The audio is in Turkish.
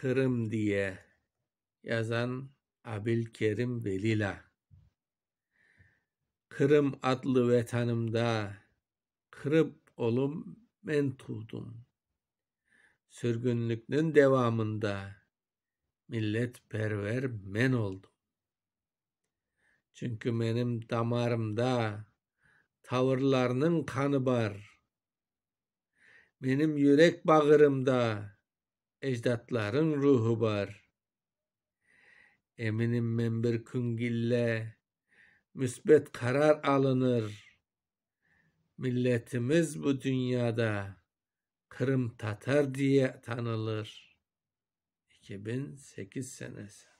Kırım diye yazan Abilkerim Velila. Kırım adlı vetanımda kırıp olum mentudum. Sürgünlükten devamında millet perver men oldum. Çünkü benim damarımda tavırlarının kanı var. Benim yürek bağırımda ecdatların ruhu bar, Eminim membir küngille müsbet karar alınır. Milletimiz bu dünyada Kırım Tatar diye tanılır. 2008 senesi.